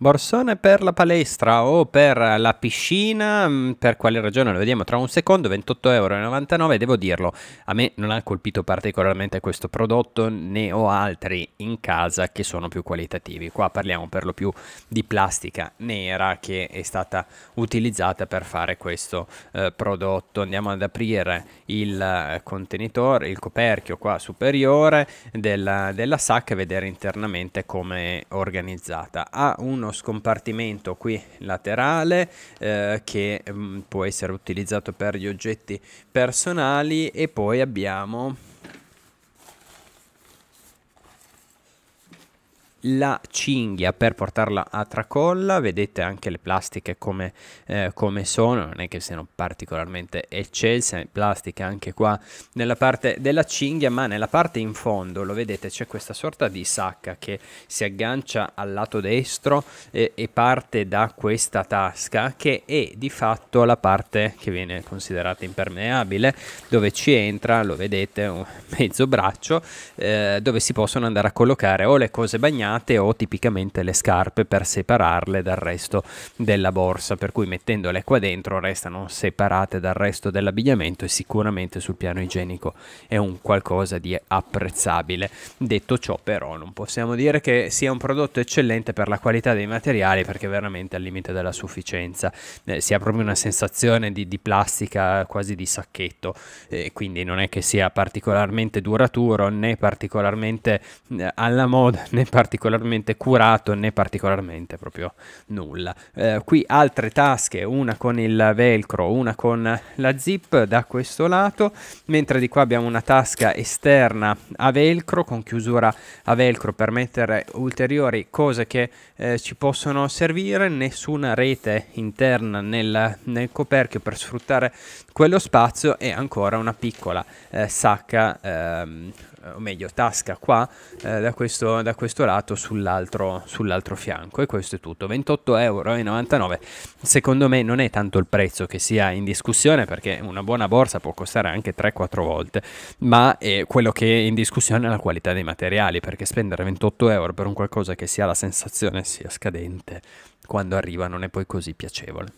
Borsone per la palestra o per la piscina, mm, per quale ragione lo vediamo tra un secondo, 28,99 euro, devo dirlo, a me non ha colpito particolarmente questo prodotto, ne ho altri in casa che sono più qualitativi, qua parliamo per lo più di plastica nera che è stata utilizzata per fare questo eh, prodotto, andiamo ad aprire il eh, contenitore, il coperchio qua superiore della, della sacca e vedere internamente come è organizzata, ha uno uno scompartimento qui laterale eh, che mh, mm, può essere utilizzato per gli oggetti personali e poi abbiamo la cinghia per portarla a tracolla, vedete anche le plastiche come, eh, come sono, non è che siano particolarmente eccelse, plastiche anche qua nella parte della cinghia, ma nella parte in fondo, lo vedete, c'è questa sorta di sacca che si aggancia al lato destro eh, e parte da questa tasca che è di fatto la parte che viene considerata impermeabile, dove ci entra, lo vedete, un mezzo braccio, eh, dove si possono andare a collocare o le cose bagnate, segnate ho tipicamente le scarpe per separarle dal resto della borsa, per cui mettendole qua dentro restano separate dal resto dell'abbigliamento e sicuramente sul piano igienico è un qualcosa di apprezzabile. Detto ciò però non possiamo dire che sia un prodotto eccellente per la qualità dei materiali perché veramente al limite della sufficienza, eh, si ha proprio una sensazione di, di plastica quasi di sacchetto, eh, quindi non è che sia particolarmente duraturo né particolarmente eh, alla moda né particolarmente particolarmente curato né particolarmente proprio nulla. Eh, qui altre tasche, una con il velcro, una con la zip da questo lato, mentre di qua abbiamo una tasca esterna a velcro con chiusura a velcro per mettere ulteriori cose che eh, ci possono servire, nessuna rete interna nel, nel, coperchio per sfruttare quello spazio e ancora una piccola eh, sacca, ehm, o meglio tasca qua eh, da questo, da questo lato trovato sull'altro, sull'altro fianco. E questo è tutto. 28,99 euro. Secondo me non è tanto il prezzo che sia in discussione, perché una buona borsa può costare anche 3-4 volte, ma è quello che è in discussione è la qualità dei materiali, perché spendere 28 euro per un qualcosa che si ha la sensazione sia scadente quando arriva non è poi così piacevole.